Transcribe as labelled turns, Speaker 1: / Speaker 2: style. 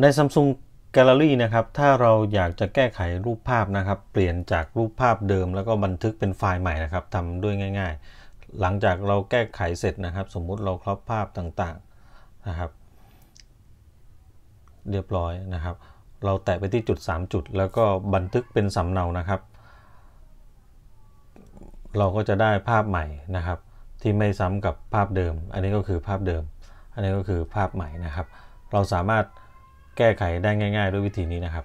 Speaker 1: ใน Samsung Gallery นะครับ ถ้าเราอยากจะแก้ไขรูปภาพนะครับ เปลี่ยนจากรูปภาพเดิม แล้วก็บันทึกเป็นไฟล์ใหม่นะครับทำด้วยง่าย ๆ หลังจากเราแก้ไขเสร็จนะครับ สมมุติเราครอบภาพต่างๆนะครับ เรียบร้อยนะครับ เราแตะไปที่จุด3จุด แล้วก็บันทึกเป็นสำเนานะครับ เราก็จะได้ภาพใหม่นะครับ ที่ไม่ซ้ำกับภาพเดิม อันนี้ก็คือภาพเดิม อันนี้ก็คือภาพใหม่นะครับ เราสามารถแก้ไขได้ง่ายๆด้วยวิธีนี้นะครับ